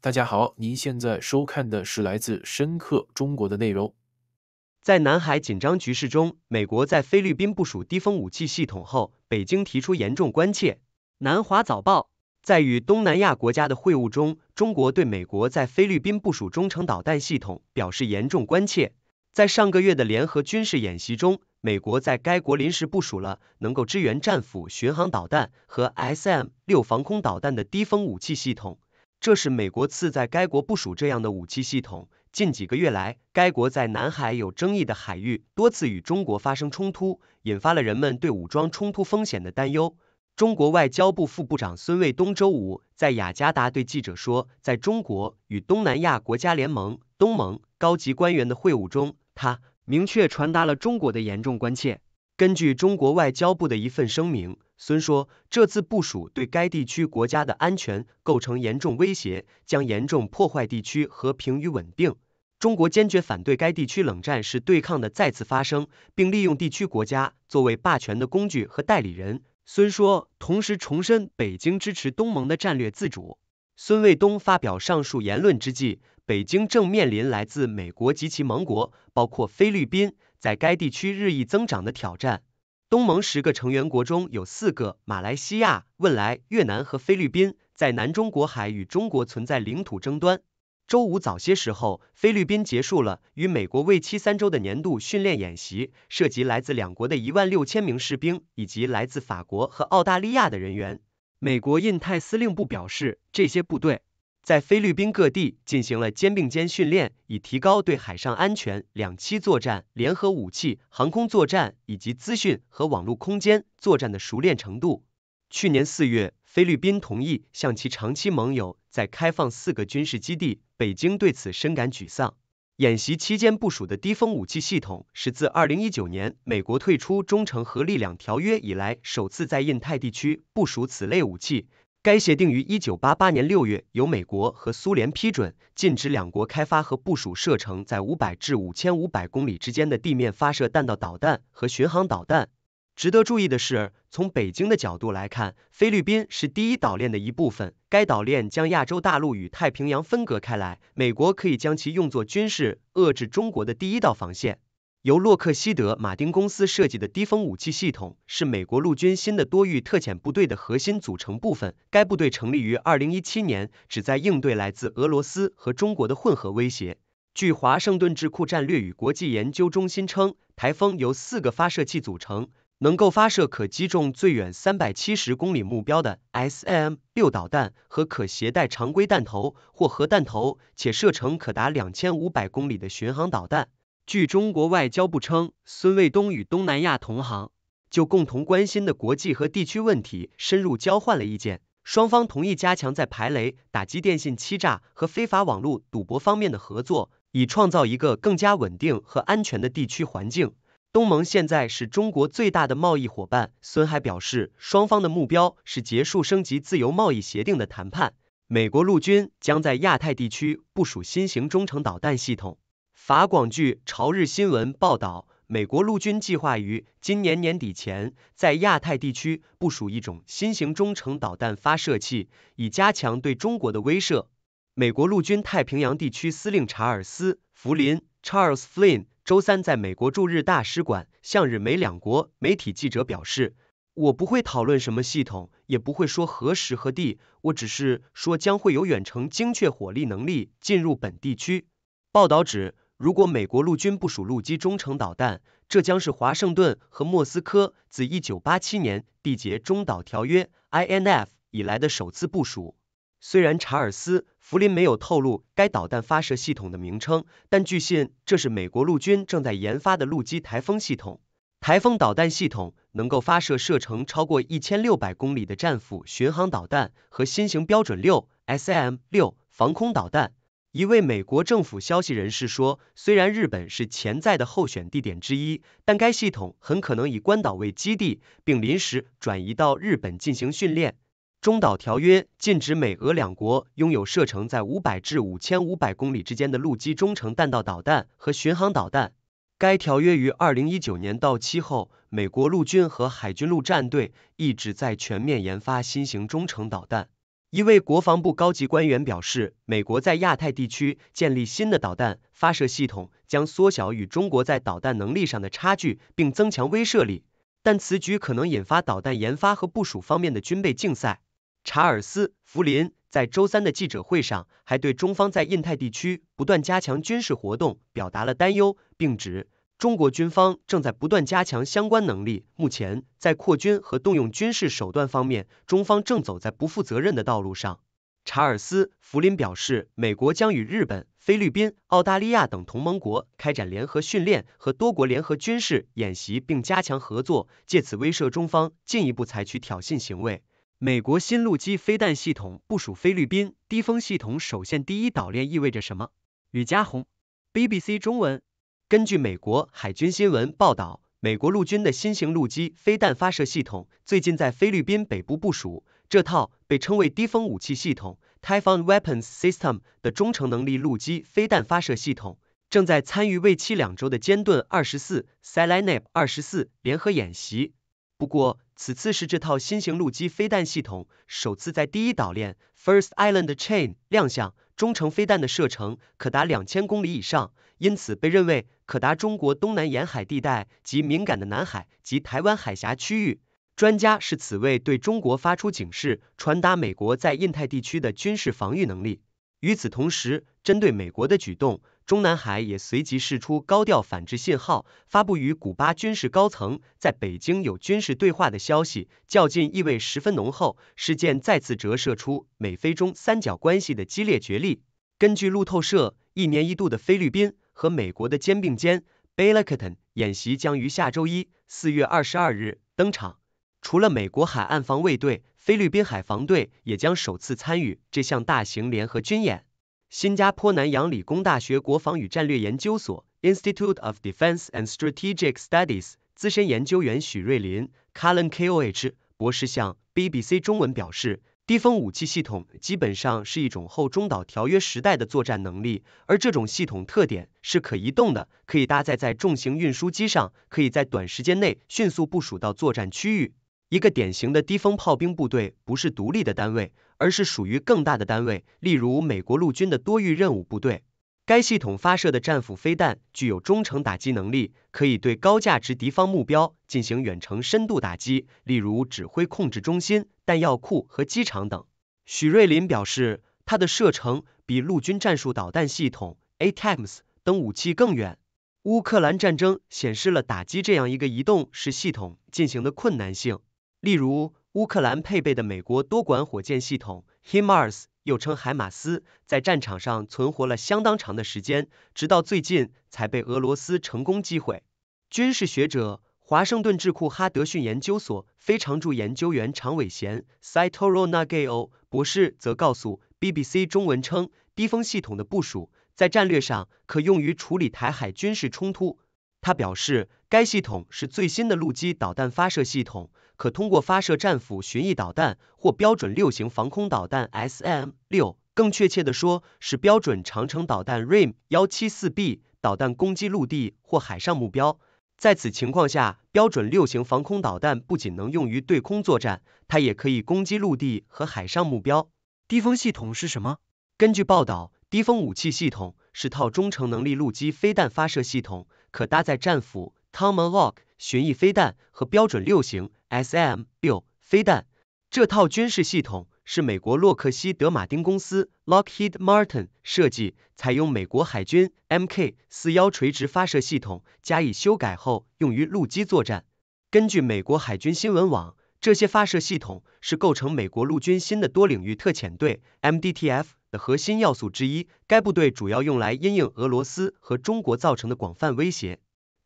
大家好，您现在收看的是来自深刻中国的内容。在南海紧张局势中，美国在菲律宾部署低风武器系统后，北京提出严重关切。南华早报在与东南亚国家的会晤中，中国对美国在菲律宾部署中程导弹系统表示严重关切。在上个月的联合军事演习中，美国在该国临时部署了能够支援战斧巡航导弹和 SM 六防空导弹的低风武器系统。这是美国次在该国部署这样的武器系统。近几个月来，该国在南海有争议的海域多次与中国发生冲突，引发了人们对武装冲突风险的担忧。中国外交部副部长孙卫东周五在雅加达对记者说，在中国与东南亚国家联盟（东盟）高级官员的会晤中，他明确传达了中国的严重关切。根据中国外交部的一份声明，孙说，这次部署对该地区国家的安全构成严重威胁，将严重破坏地区和平与稳定。中国坚决反对该地区冷战式对抗的再次发生，并利用地区国家作为霸权的工具和代理人。孙说，同时重申北京支持东盟的战略自主。孙卫东发表上述言论之际，北京正面临来自美国及其盟国，包括菲律宾。在该地区日益增长的挑战，东盟十个成员国中有四个——马来西亚、汶莱、越南和菲律宾——在南中国海与中国存在领土争端。周五早些时候，菲律宾结束了与美国为期三周的年度训练演习，涉及来自两国的一万六千名士兵以及来自法国和澳大利亚的人员。美国印太司令部表示，这些部队。在菲律宾各地进行了肩并肩训练，以提高对海上安全、两栖作战、联合武器、航空作战以及资讯和网络空间作战的熟练程度。去年四月，菲律宾同意向其长期盟友再开放四个军事基地，北京对此深感沮丧。演习期间部署的低风武器系统是自二零一九年美国退出《忠诚和力量条约》以来，首次在印太地区部署此类武器。该协定于一九八八年六月由美国和苏联批准，禁止两国开发和部署射程在五百至五千五百公里之间的地面发射弹道导弹和巡航导弹。值得注意的是，从北京的角度来看，菲律宾是第一岛链的一部分，该岛链将亚洲大陆与太平洋分隔开来，美国可以将其用作军事遏制中国的第一道防线。由洛克希德·马丁公司设计的低风武器系统是美国陆军新的多域特遣部队的核心组成部分。该部队成立于2017年，旨在应对来自俄罗斯和中国的混合威胁。据华盛顿智库战略与国际研究中心称，台风由四个发射器组成，能够发射可击中最远370公里目标的 SM 六导弹，和可携带常规弹头或核弹头且射程可达2500公里的巡航导弹。据中国外交部称，孙卫东与东南亚同行就共同关心的国际和地区问题深入交换了意见。双方同意加强在排雷、打击电信欺诈和非法网络赌博方面的合作，以创造一个更加稳定和安全的地区环境。东盟现在是中国最大的贸易伙伴。孙还表示，双方的目标是结束升级自由贸易协定的谈判。美国陆军将在亚太地区部署新型中程导弹系统。法广据朝日新闻报道，美国陆军计划于今年年底前在亚太地区部署一种新型中程导弹发射器，以加强对中国的威慑。美国陆军太平洋地区司令查尔斯·弗林 （Charles Flynn） 周三在美国驻日大使馆向日美两国媒体记者表示：“我不会讨论什么系统，也不会说何时何地。我只是说将会有远程精确火力能力进入本地区。”报道指。如果美国陆军部署陆基中程导弹，这将是华盛顿和莫斯科自一九八七年缔结中导条约 （INF） 以来的首次部署。虽然查尔斯·弗林没有透露该导弹发射系统的名称，但据信这是美国陆军正在研发的陆基台风系统。台风导弹系统能够发射射程超过一千六百公里的战斧巡航导弹和新型标准六 （SM 六）防空导弹。一位美国政府消息人士说，虽然日本是潜在的候选地点之一，但该系统很可能以关岛为基地，并临时转移到日本进行训练。中岛条约禁止美俄两国拥有射程在五百至五千五百公里之间的陆基中程弹道导弹和巡航导弹。该条约于二零一九年到期后，美国陆军和海军陆战队一直在全面研发新型中程导弹。一位国防部高级官员表示，美国在亚太地区建立新的导弹发射系统将缩小与中国在导弹能力上的差距，并增强威慑力。但此举可能引发导弹研发和部署方面的军备竞赛。查尔斯·福林在周三的记者会上还对中方在印太地区不断加强军事活动表达了担忧，并指。中国军方正在不断加强相关能力。目前，在扩军和动用军事手段方面，中方正走在不负责任的道路上。查尔斯·弗林表示，美国将与日本、菲律宾、澳大利亚等同盟国开展联合训练和多国联合军事演习，并加强合作，借此威慑中方，进一步采取挑衅行为。美国新陆基飞弹系统部署菲律宾，低风系统首先第一岛链，意味着什么？吕加红 b b c 中文。根据美国海军新闻报道，美国陆军的新型陆基飞弹发射系统最近在菲律宾北部部署。这套被称为“低风武器系统 ”（Typhoon Weapons System） 的中程能力陆基飞弹发射系统，正在参与为期两周的“尖盾二十四 s i l i n e p 二十四）联合演习。不过，此次是这套新型陆基飞弹系统首次在第一岛链 （First Island Chain） 亮相。中程飞弹的射程可达两千公里以上，因此被认为可达中国东南沿海地带及敏感的南海及台湾海峡区域。专家是此为对中国发出警示，传达美国在印太地区的军事防御能力。与此同时，针对美国的举动，中南海也随即释出高调反制信号，发布与古巴军事高层在北京有军事对话的消息，较劲意味十分浓厚。事件再次折射出美菲中三角关系的激烈角力。根据路透社，一年一度的菲律宾和美国的肩并肩 b a l i k a t n 演习将于下周一，四月二十二日登场。除了美国海岸防卫队，菲律宾海防队也将首次参与这项大型联合军演。新加坡南洋理工大学国防与战略研究所 （Institute of Defence and Strategic Studies） 资深研究员许瑞林 （Colin Koh） 博士向 BBC 中文表示，低风武器系统基本上是一种后中岛条约时代的作战能力，而这种系统特点是可移动的，可以搭载在重型运输机上，可以在短时间内迅速部署到作战区域。一个典型的低风炮兵部队不是独立的单位，而是属于更大的单位，例如美国陆军的多域任务部队。该系统发射的战斧飞弹具有中程打击能力，可以对高价值敌方目标进行远程深度打击，例如指挥控制中心、弹药库和机场等。许瑞林表示，它的射程比陆军战术导弹系统 ATM s 等武器更远。乌克兰战争显示了打击这样一个移动式系统进行的困难性。例如，乌克兰配备的美国多管火箭系统 HIMARS，又称海马斯，在战场上存活了相当长的时间，直到最近才被俄罗斯成功击毁。军事学者、华盛顿智库哈德逊研究所非常驻研究员常伟贤 （Cairo n a g a o 博士）则告诉 BBC 中文称，低风系统的部署在战略上可用于处理台海军事冲突。他表示，该系统是最新的陆基导弹发射系统。可通过发射战斧巡弋导弹或标准六型防空导弹 SM 六，更确切的说是标准长城导弹 RIM 幺七四 B 导弹攻击陆地或海上目标。在此情况下，标准六型防空导弹不仅能用于对空作战，它也可以攻击陆地和海上目标。低风系统是什么？根据报道，低风武器系统是套中程能力陆基飞弹发射系统，可搭载战斧。m l o c k 巡弋飞弹和标准六型 （SM6） 飞弹，这套军事系统是美国洛克希德马丁公司 （Lockheed Martin） 设计，采用美国海军 MK 四幺垂直发射系统加以修改后，用于陆基作战。根据美国海军新闻网，这些发射系统是构成美国陆军新的多领域特遣队 （MDTF） 的核心要素之一。该部队主要用来因应俄罗斯和中国造成的广泛威胁。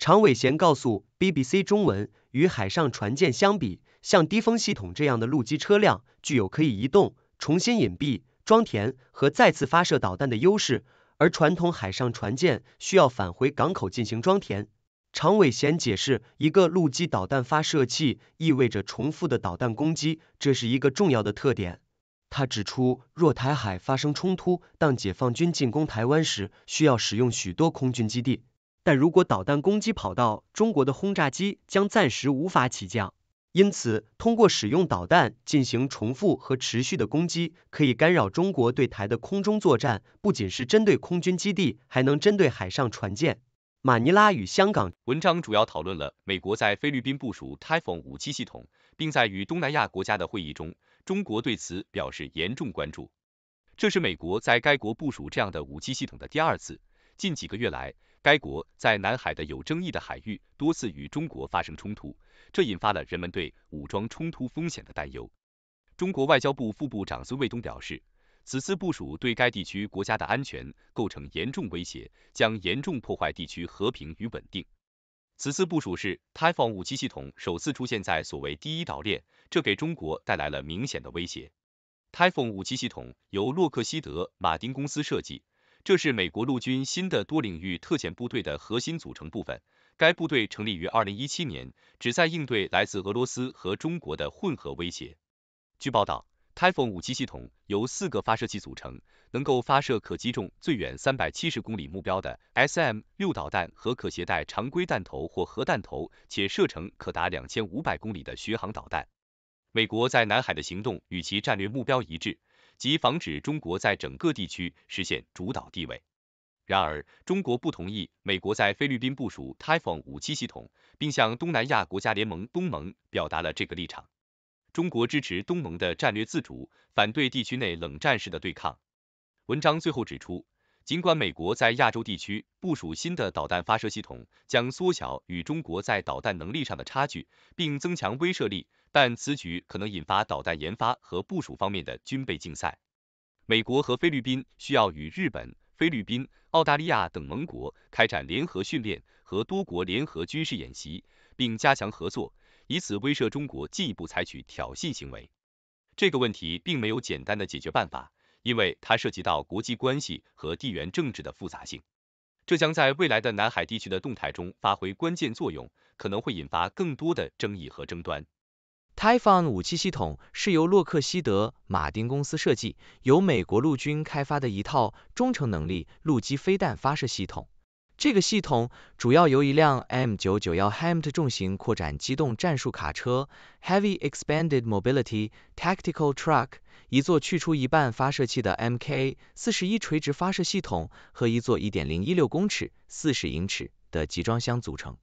常伟贤告诉 BBC 中文，与海上船舰相比，像低风系统这样的陆基车辆具有可以移动、重新隐蔽、装填和再次发射导弹的优势，而传统海上船舰需要返回港口进行装填。常伟贤解释，一个陆基导弹发射器意味着重复的导弹攻击，这是一个重要的特点。他指出，若台海发生冲突，当解放军进攻台湾时，需要使用许多空军基地。但如果导弹攻击跑道，中国的轰炸机将暂时无法起降。因此，通过使用导弹进行重复和持续的攻击，可以干扰中国对台的空中作战，不仅是针对空军基地，还能针对海上船舰。马尼拉与香港。文章主要讨论了美国在菲律宾部署 Typhoon 武器系统，并在与东南亚国家的会议中，中国对此表示严重关注。这是美国在该国部署这样的武器系统的第二次。近几个月来。该国在南海的有争议的海域多次与中国发生冲突，这引发了人们对武装冲突风险的担忧。中国外交部副部长孙卫东表示，此次部署对该地区国家的安全构成严重威胁，将严重破坏地区和平与稳定。此次部署是 Typhoon 武器系统首次出现在所谓第一岛链，这给中国带来了明显的威胁。Typhoon 武器系统由洛克希德·马丁公司设计。这是美国陆军新的多领域特遣部队的核心组成部分。该部队成立于二零一七年，旨在应对来自俄罗斯和中国的混合威胁。据报道，Typhon 武器系统由四个发射器组成，能够发射可击中最远三百七十公里目标的 SM 六导弹和可携带常规弹头或核弹头且射程可达两千五百公里的巡航导弹。美国在南海的行动与其战略目标一致。即防止中国在整个地区实现主导地位。然而，中国不同意美国在菲律宾部署 Typhoon 武器系统，并向东南亚国家联盟东盟表达了这个立场。中国支持东盟的战略自主，反对地区内冷战式的对抗。文章最后指出。尽管美国在亚洲地区部署新的导弹发射系统，将缩小与中国在导弹能力上的差距，并增强威慑力，但此举可能引发导弹研发和部署方面的军备竞赛。美国和菲律宾需要与日本、菲律宾、澳大利亚等盟国开展联合训练和多国联合军事演习，并加强合作，以此威慑中国进一步采取挑衅行为。这个问题并没有简单的解决办法。因为它涉及到国际关系和地缘政治的复杂性，这将在未来的南海地区的动态中发挥关键作用，可能会引发更多的争议和争端。Typhoon 武器系统是由洛克希德·马丁公司设计，由美国陆军开发的一套中程能力陆基飞弹发射系统。这个系统主要由一辆 M991 h a m t 重型扩展机动战术卡车、Heavy Expanded Mobility Tactical Truck，一座去除一半发射器的 MK41 垂直发射系统和一座1.016公尺 （40 英尺）的集装箱组成。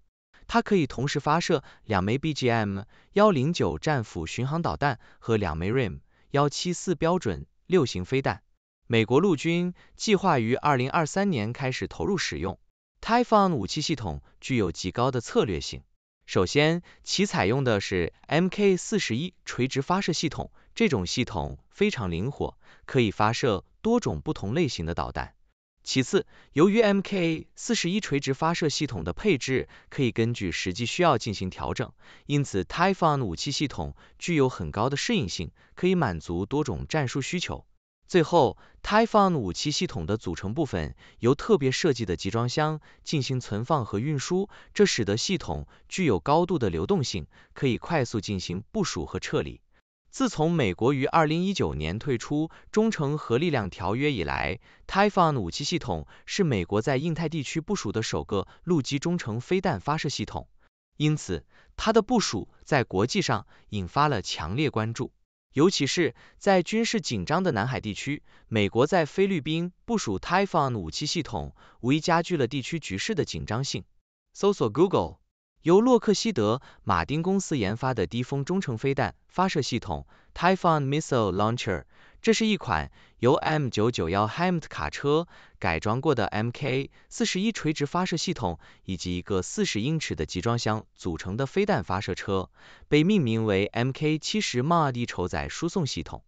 它可以同时发射两枚 BGM109 战斧巡航导弹和两枚 r i m 1 7 4标准六型飞弹。美国陆军计划于2023年开始投入使用。Typhoon 武器系统具有极高的策略性。首先，其采用的是 MK 四十一垂直发射系统，这种系统非常灵活，可以发射多种不同类型的导弹。其次，由于 MK 四十一垂直发射系统的配置可以根据实际需要进行调整，因此 Typhoon 武器系统具有很高的适应性，可以满足多种战术需求。最后，Typhoon 武器系统的组成部分由特别设计的集装箱进行存放和运输，这使得系统具有高度的流动性，可以快速进行部署和撤离。自从美国于2019年退出中程核力量条约以来，Typhoon 武器系统是美国在印太地区部署的首个陆基中程飞弹发射系统，因此它的部署在国际上引发了强烈关注。尤其是在军事紧张的南海地区，美国在菲律宾部署 Typhoon 武器系统，无疑加剧了地区局势的紧张性。搜索 Google，由洛克希德·马丁公司研发的低风中程飞弹发射系统 Typhoon Missile Launcher。这是一款由 M 九九幺 Hamt 卡车改装过的 MK 四十一垂直发射系统以及一个四十英尺的集装箱组成的飞弹发射车，被命名为 MK 七十 Mardi 载输送系统。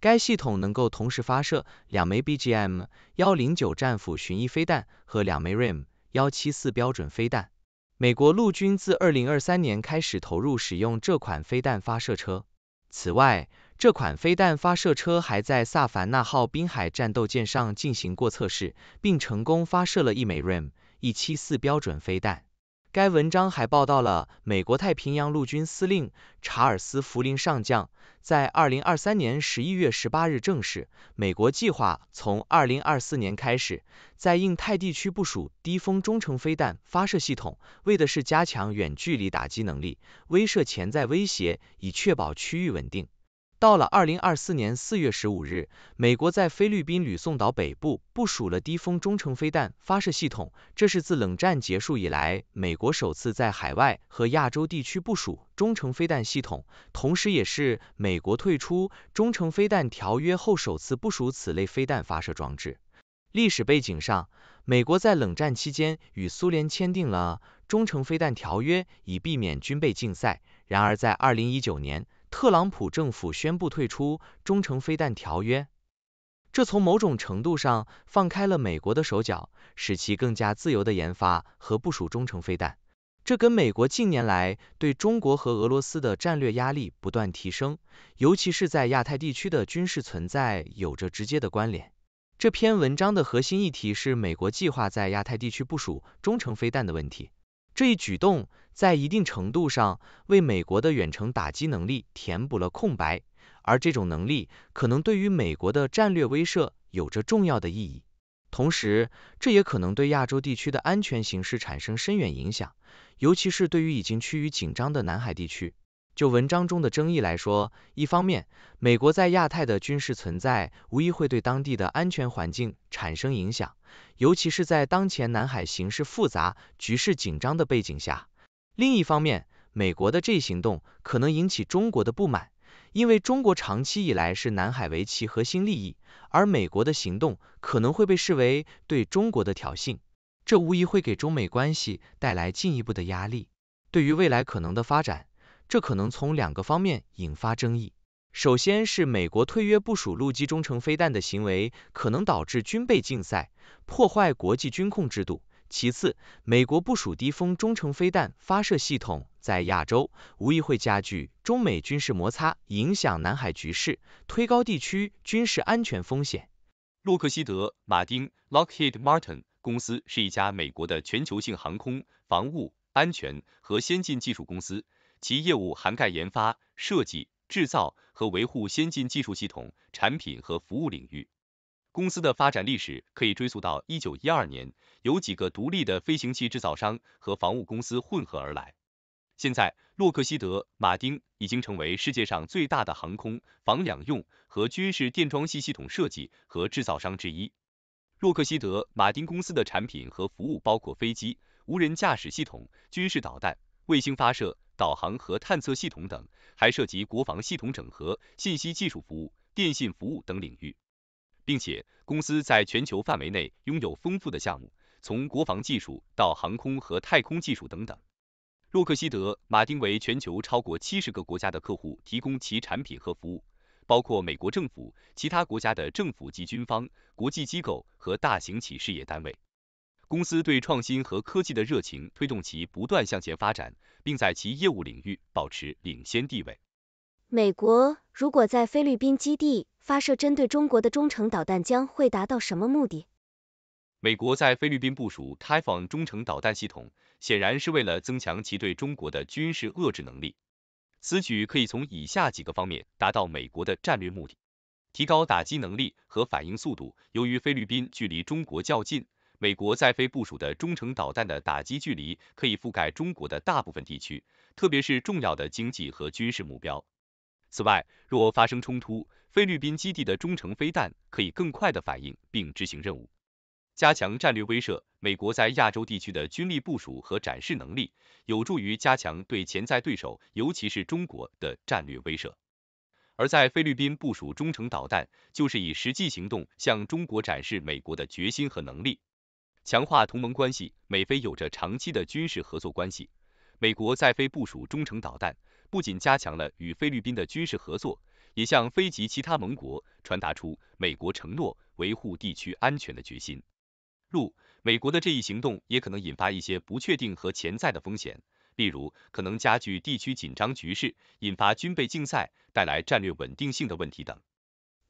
该系统能够同时发射两枚 BGM 幺零九战斧巡弋飞弹和两枚 RIM 幺七四标准飞弹。美国陆军自二零二三年开始投入使用这款飞弹发射车。此外，这款飞弹发射车还在萨凡纳号滨海战斗舰上进行过测试，并成功发射了一枚 RIM-174 标准飞弹。该文章还报道了美国太平洋陆军司令查尔斯·福林上将在二零二三年十一月十八日证实，美国计划从二零二四年开始在印太地区部署低风中程飞弹发射系统，为的是加强远距离打击能力，威慑潜在威胁，以确保区域稳定。到了二零二四年四月十五日，美国在菲律宾吕宋岛北部部署了低风中程飞弹发射系统，这是自冷战结束以来美国首次在海外和亚洲地区部署中程飞弹系统，同时也是美国退出中程飞弹条约后首次部署此类飞弹发射装置。历史背景上，美国在冷战期间与苏联签订了中程飞弹条约，以避免军备竞赛。然而，在二零一九年，特朗普政府宣布退出中程飞弹条约，这从某种程度上放开了美国的手脚，使其更加自由的研发和部署中程飞弹。这跟美国近年来对中国和俄罗斯的战略压力不断提升，尤其是在亚太地区的军事存在有着直接的关联。这篇文章的核心议题是美国计划在亚太地区部署中程飞弹的问题。这一举动在一定程度上为美国的远程打击能力填补了空白，而这种能力可能对于美国的战略威慑有着重要的意义。同时，这也可能对亚洲地区的安全形势产生深远影响，尤其是对于已经趋于紧张的南海地区。就文章中的争议来说，一方面，美国在亚太的军事存在无疑会对当地的安全环境产生影响，尤其是在当前南海形势复杂、局势紧张的背景下；另一方面，美国的这一行动可能引起中国的不满，因为中国长期以来是南海为其核心利益，而美国的行动可能会被视为对中国的挑衅，这无疑会给中美关系带来进一步的压力。对于未来可能的发展，这可能从两个方面引发争议。首先是美国退约部署陆基中程飞弹的行为可能导致军备竞赛，破坏国际军控制度。其次，美国部署低风中程飞弹发射系统在亚洲，无疑会加剧中美军事摩擦，影响南海局势，推高地区军事安全风险。洛克希德马丁 （Lockheed Martin） 公司是一家美国的全球性航空、防务、安全和先进技术公司。其业务涵盖研发、设计、制造和维护先进技术系统、产品和服务领域。公司的发展历史可以追溯到一九一二年，由几个独立的飞行器制造商和防务公司混合而来。现在，洛克希德·马丁已经成为世界上最大的航空、防两用和军事电装系系统设计和制造商之一。洛克希德·马丁公司的产品和服务包括飞机、无人驾驶系统、军事导弹、卫星发射。导航和探测系统等，还涉及国防系统整合、信息技术服务、电信服务等领域，并且公司在全球范围内拥有丰富的项目，从国防技术到航空和太空技术等等。洛克希德·马丁为全球超过七十个国家的客户提供其产品和服务，包括美国政府、其他国家的政府及军方、国际机构和大型企事业单位。公司对创新和科技的热情推动其不断向前发展，并在其业务领域保持领先地位。美国如果在菲律宾基地发射针对中国的中程导弹，将会达到什么目的？美国在菲律宾部署开放中程导弹系统，显然是为了增强其对中国的军事遏制能力。此举可以从以下几个方面达到美国的战略目的：提高打击能力和反应速度。由于菲律宾距离中国较近。美国在非部署的中程导弹的打击距离可以覆盖中国的大部分地区，特别是重要的经济和军事目标。此外，若发生冲突，菲律宾基地的中程飞弹可以更快的反应并执行任务，加强战略威慑。美国在亚洲地区的军力部署和展示能力，有助于加强对潜在对手，尤其是中国的战略威慑。而在菲律宾部署中程导弹，就是以实际行动向中国展示美国的决心和能力。强化同盟关系，美菲有着长期的军事合作关系。美国在菲部署中程导弹，不仅加强了与菲律宾的军事合作，也向菲及其他盟国传达出美国承诺维护地区安全的决心。陆美国的这一行动也可能引发一些不确定和潜在的风险，例如可能加剧地区紧张局势，引发军备竞赛，带来战略稳定性的问题等。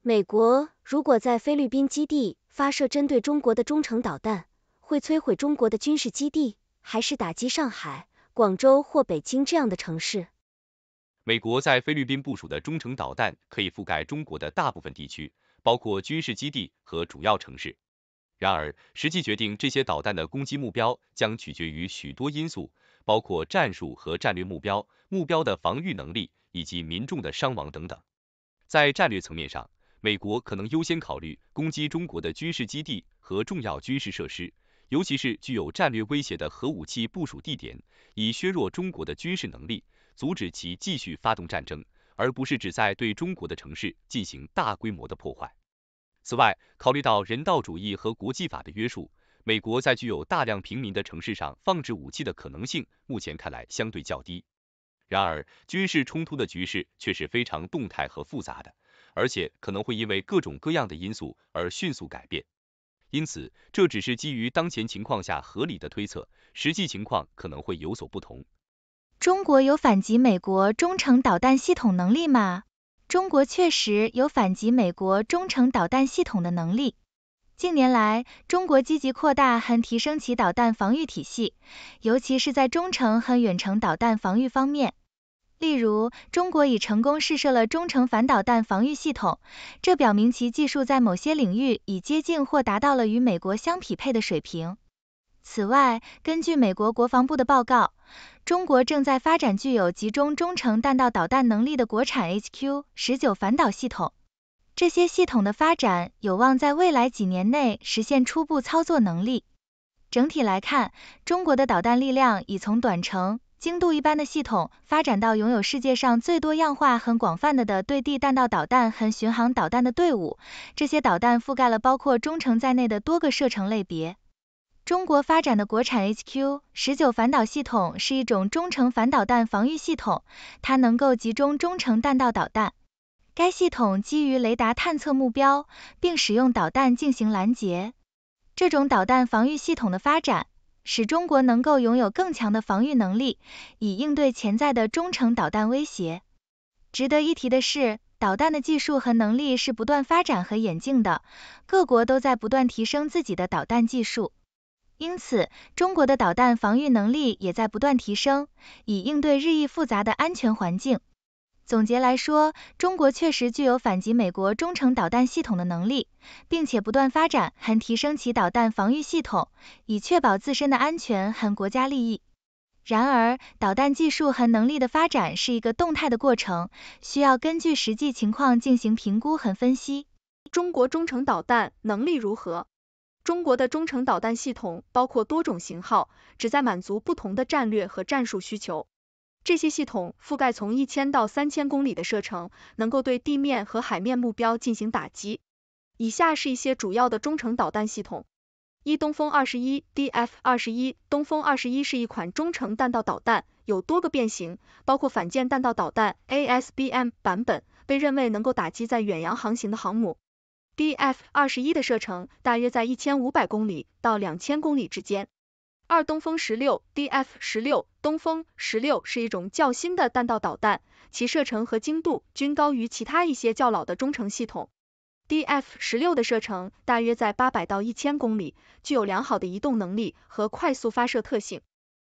美国如果在菲律宾基地发射针对中国的中程导弹，会摧毁中国的军事基地，还是打击上海、广州或北京这样的城市？美国在菲律宾部署的中程导弹可以覆盖中国的大部分地区，包括军事基地和主要城市。然而，实际决定这些导弹的攻击目标将取决于许多因素，包括战术和战略目标、目标的防御能力以及民众的伤亡等等。在战略层面上，美国可能优先考虑攻击中国的军事基地和重要军事设施。尤其是具有战略威胁的核武器部署地点，以削弱中国的军事能力，阻止其继续发动战争，而不是只在对中国的城市进行大规模的破坏。此外，考虑到人道主义和国际法的约束，美国在具有大量平民的城市上放置武器的可能性，目前看来相对较低。然而，军事冲突的局势却是非常动态和复杂的，而且可能会因为各种各样的因素而迅速改变。因此，这只是基于当前情况下合理的推测，实际情况可能会有所不同。中国有反击美国中程导弹系统能力吗？中国确实有反击美国中程导弹系统的能力。近年来，中国积极扩大和提升其导弹防御体系，尤其是在中程和远程导弹防御方面。例如，中国已成功试射了中程反导弹防御系统，这表明其技术在某些领域已接近或达到了与美国相匹配的水平。此外，根据美国国防部的报告，中国正在发展具有集中中程弹道导弹能力的国产 HQ-19 反导系统，这些系统的发展有望在未来几年内实现初步操作能力。整体来看，中国的导弹力量已从短程。精度一般的系统发展到拥有世界上最多样化、很广泛的的对地弹道导弹和巡航导弹的队伍，这些导弹覆盖了包括中程在内的多个射程类别。中国发展的国产 HQ-19 反导系统是一种中程反导弹防御系统，它能够集中中程弹道导弹。该系统基于雷达探测目标，并使用导弹进行拦截。这种导弹防御系统的发展。使中国能够拥有更强的防御能力，以应对潜在的中程导弹威胁。值得一提的是，导弹的技术和能力是不断发展和演进的，各国都在不断提升自己的导弹技术。因此，中国的导弹防御能力也在不断提升，以应对日益复杂的安全环境。总结来说，中国确实具有反击美国中程导弹系统的能力，并且不断发展和提升其导弹防御系统，以确保自身的安全和国家利益。然而，导弹技术和能力的发展是一个动态的过程，需要根据实际情况进行评估和分析。中国中程导弹能力如何？中国的中程导弹系统包括多种型号，旨在满足不同的战略和战术需求。这些系统覆盖从一千到三千公里的射程，能够对地面和海面目标进行打击。以下是一些主要的中程导弹系统：一东风二十一，DF- 二十一。东风二十一是一款中程弹道导弹，有多个变形，包括反舰弹道导弹 ASBM 版本，被认为能够打击在远洋航行的航母。DF- 二十一的射程大约在一千五百公里到两千公里之间。二东风十六 DF 十六，东风十六是一种较新的弹道导弹，其射程和精度均高于其他一些较老的中程系统。DF 十六的射程大约在八百到一千公里，具有良好的移动能力和快速发射特性。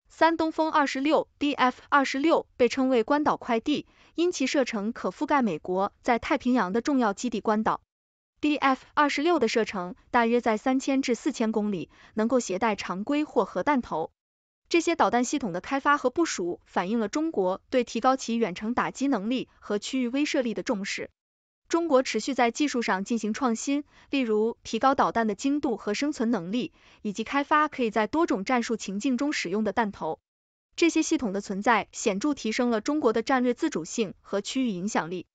三东风二十六 DF 二十六被称为关岛快递，因其射程可覆盖美国在太平洋的重要基地关岛。DF-26 的射程大约在三千至四千公里，能够携带常规或核弹头。这些导弹系统的开发和部署反映了中国对提高其远程打击能力和区域威慑力的重视。中国持续在技术上进行创新，例如提高导弹的精度和生存能力，以及开发可以在多种战术情境中使用的弹头。这些系统的存在显著提升了中国的战略自主性和区域影响力。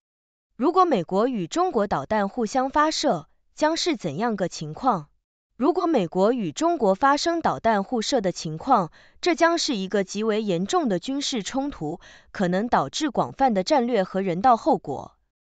如果美国与中国导弹互相发射，将是怎样个情况？如果美国与中国发生导弹互射的情况，这将是一个极为严重的军事冲突，可能导致广泛的战略和人道后果。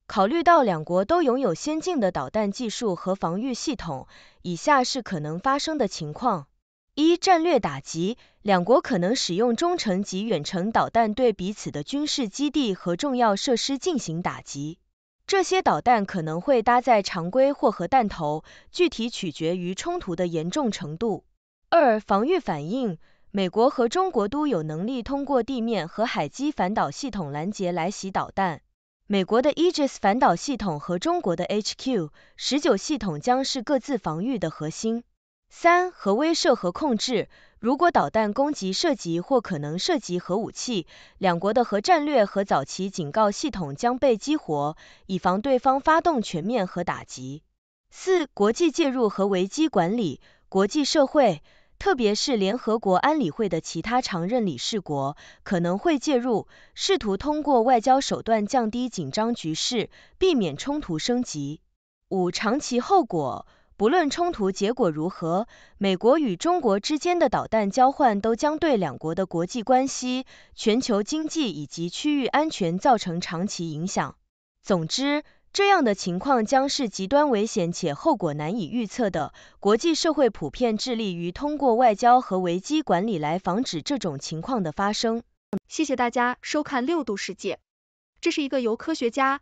考虑到两国都拥有先进的导弹技术和防御系统，以下是可能发生的情况：一、战略打击，两国可能使用中程及远程导弹对彼此的军事基地和重要设施进行打击。这些导弹可能会搭载常规或核弹头，具体取决于冲突的严重程度。二、防御反应，美国和中国都有能力通过地面和海基反导系统拦截来袭导弹。美国的 egis 反导系统和中国的 H Q 十九系统将是各自防御的核心。三、核威慑和控制。如果导弹攻击涉及或可能涉及核武器，两国的核战略和早期警告系统将被激活，以防对方发动全面核打击。四、国际介入和危机管理，国际社会，特别是联合国安理会的其他常任理事国，可能会介入，试图通过外交手段降低紧张局势，避免冲突升级。五、长期后果。不论冲突结果如何，美国与中国之间的导弹交换都将对两国的国际关系、全球经济以及区域安全造成长期影响。总之，这样的情况将是极端危险且后果难以预测的。国际社会普遍致力于通过外交和危机管理来防止这种情况的发生。谢谢大家收看六度世界，这是一个由科学家。